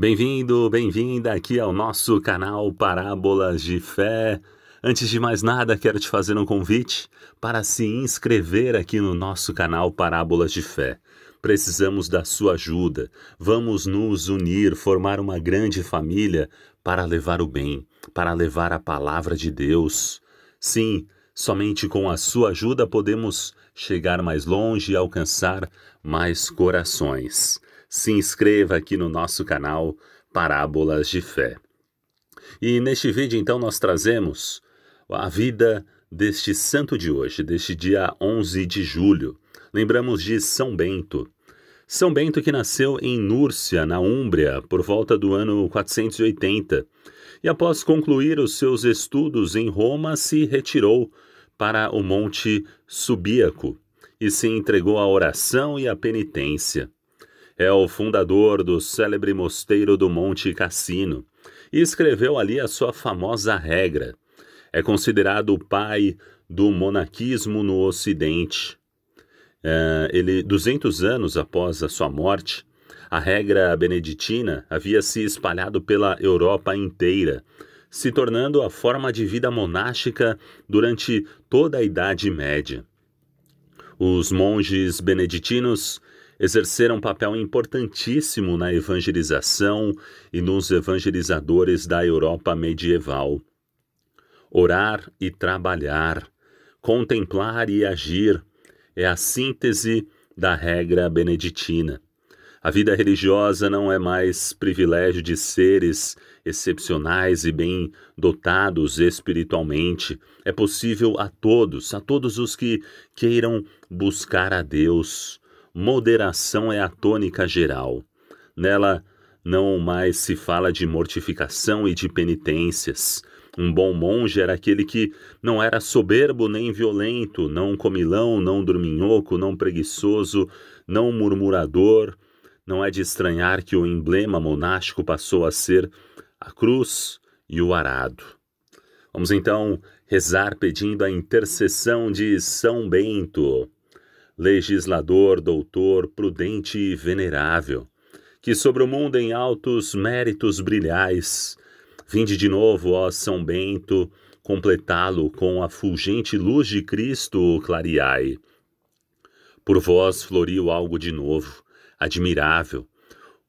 Bem-vindo, bem-vinda aqui ao nosso canal Parábolas de Fé. Antes de mais nada, quero te fazer um convite para se inscrever aqui no nosso canal Parábolas de Fé. Precisamos da sua ajuda. Vamos nos unir, formar uma grande família para levar o bem, para levar a palavra de Deus. Sim, somente com a sua ajuda podemos chegar mais longe e alcançar mais corações se inscreva aqui no nosso canal Parábolas de Fé. E neste vídeo, então, nós trazemos a vida deste santo de hoje, deste dia 11 de julho. Lembramos de São Bento. São Bento que nasceu em Núrcia, na Úmbria, por volta do ano 480, e após concluir os seus estudos em Roma, se retirou para o Monte Subíaco e se entregou à oração e à penitência. É o fundador do célebre mosteiro do Monte Cassino e escreveu ali a sua famosa regra. É considerado o pai do monaquismo no Ocidente. É, ele, 200 anos após a sua morte, a regra beneditina havia se espalhado pela Europa inteira, se tornando a forma de vida monástica durante toda a Idade Média. Os monges beneditinos exerceram um papel importantíssimo na evangelização e nos evangelizadores da Europa medieval. Orar e trabalhar, contemplar e agir é a síntese da regra beneditina. A vida religiosa não é mais privilégio de seres excepcionais e bem dotados espiritualmente. É possível a todos, a todos os que queiram buscar a Deus moderação é a tônica geral. Nela não mais se fala de mortificação e de penitências. Um bom monge era aquele que não era soberbo nem violento, não comilão, não dorminhoco, não preguiçoso, não murmurador. Não é de estranhar que o emblema monástico passou a ser a cruz e o arado. Vamos então rezar pedindo a intercessão de São Bento legislador, doutor, prudente e venerável, que sobre o mundo em altos méritos brilhais. Vinde de novo, ó São Bento, completá-lo com a fulgente luz de Cristo clareai. Por vós floriu algo de novo, admirável,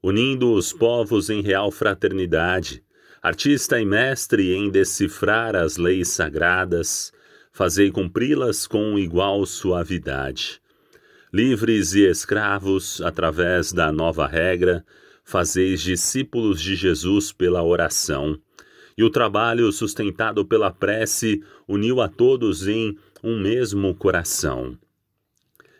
unindo os povos em real fraternidade, artista e mestre em decifrar as leis sagradas, fazei cumpri-las com igual suavidade livres e escravos, através da nova regra, fazeis discípulos de Jesus pela oração. E o trabalho sustentado pela prece uniu a todos em um mesmo coração.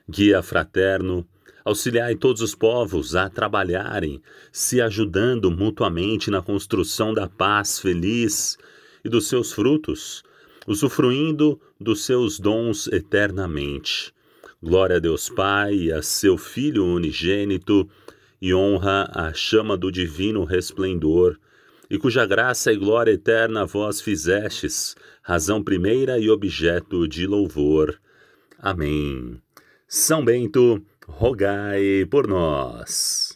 Guia fraterno, auxiliai todos os povos a trabalharem, se ajudando mutuamente na construção da paz feliz e dos seus frutos, usufruindo dos seus dons eternamente Glória a Deus Pai, a seu Filho unigênito, e honra a chama do divino resplendor, e cuja graça e glória eterna vós fizestes, razão primeira e objeto de louvor. Amém. São Bento, rogai por nós.